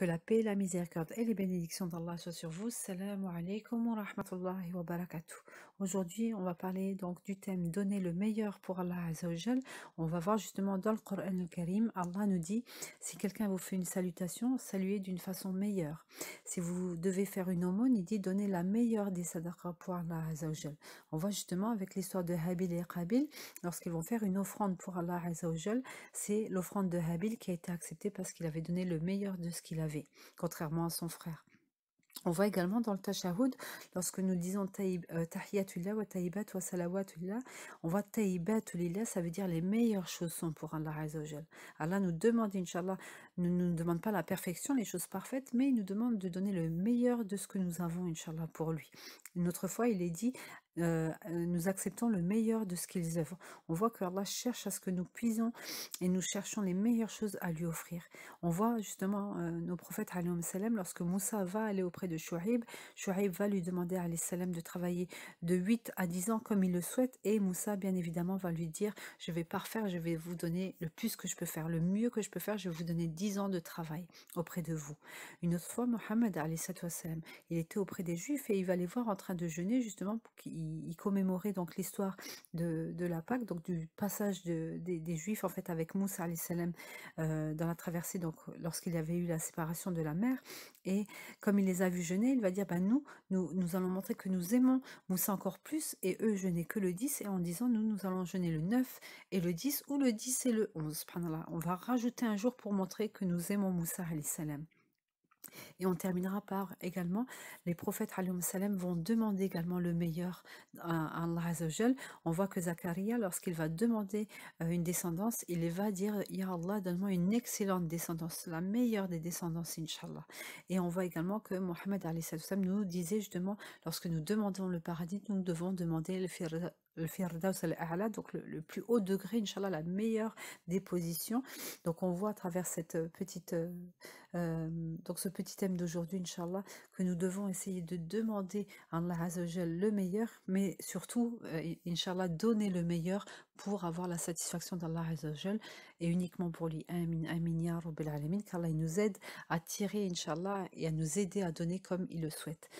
Que la paix, la miséricorde et les bénédictions d'Allah soient sur vous. Salam wa wa Aujourd'hui, on va parler donc du thème donner le meilleur pour Allah Azzawajal. On va voir justement dans le Coran al-Karim, Allah nous dit si quelqu'un vous fait une salutation, saluez d'une façon meilleure. Si vous devez faire une aumône, il dit donnez la meilleure des sadaqas pour Allah Azzawajal. On voit justement avec l'histoire de Habil et Qabil, lorsqu'ils vont faire une offrande pour Allah Azzawajal, c'est l'offrande de Habil qui a été acceptée parce qu'il avait donné le meilleur de ce qu'il avait contrairement à son frère. On voit également dans le Tashahoud, lorsque nous disons euh, Tahiyatullah wa Taibat wa Salawatullah, on voit ça veut dire les meilleures choses sont pour Allah Allah nous demande, nous ne nous demande pas la perfection, les choses parfaites, mais il nous demande de donner le meilleur de ce que nous avons, Inch'Allah, pour lui. Une autre fois, il est dit euh, euh, nous acceptons le meilleur de ce qu'ils offrent. On voit que Allah cherche à ce que nous puisons et nous cherchons les meilleures choses à lui offrir. On voit justement euh, nos prophètes, salam, lorsque Moussa va aller auprès de Shuaib, Shuaib va lui demander à salam, de travailler de 8 à 10 ans comme il le souhaite et Moussa, bien évidemment, va lui dire Je vais parfaire, je vais vous donner le plus que je peux faire, le mieux que je peux faire, je vais vous donner 10 ans de travail auprès de vous. Une autre fois, Mohammed, il était auprès des Juifs et il va les voir en train de jeûner justement pour qu'ils il, commémorait donc l'histoire de, la Pâque, donc du passage de, des, Juifs en fait avec Moussa salam euh, dans la traversée, donc lorsqu'il y avait eu la séparation de la mer. Et comme il les a vus jeûner, il va dire ben nous, nous, nous allons montrer que nous aimons Moussa encore plus, et eux jeûner que le 10, et en disant nous, nous allons jeûner le 9 et le 10, ou le 10 et le 11. On va rajouter un jour pour montrer que nous aimons Moussa salam. Et on terminera par également, les prophètes salam, vont demander également le meilleur à Allah On voit que Zachariah lorsqu'il va demander euh, une descendance, il va dire Ya Allah, donne-moi une excellente descendance, la meilleure des descendances, Inch'Allah. Et on voit également que Mohammed nous disait justement lorsque nous demandons le paradis, nous devons demander le firdaus le donc le, le, plus haut degré, Inch'Allah, la meilleure des positions. Donc on voit à travers cette euh, petite euh, donc ce petit thème d'aujourd'hui, Inch'Allah, que nous devons essayer de demander à Allah le meilleur, mais surtout, euh, Inch'Allah, donner le meilleur pour avoir la satisfaction d'Allah Azzawajal et uniquement pour lui. Amin, amin, qu'Allah nous aide à tirer, Inch'Allah, et à nous aider à donner comme il le souhaite.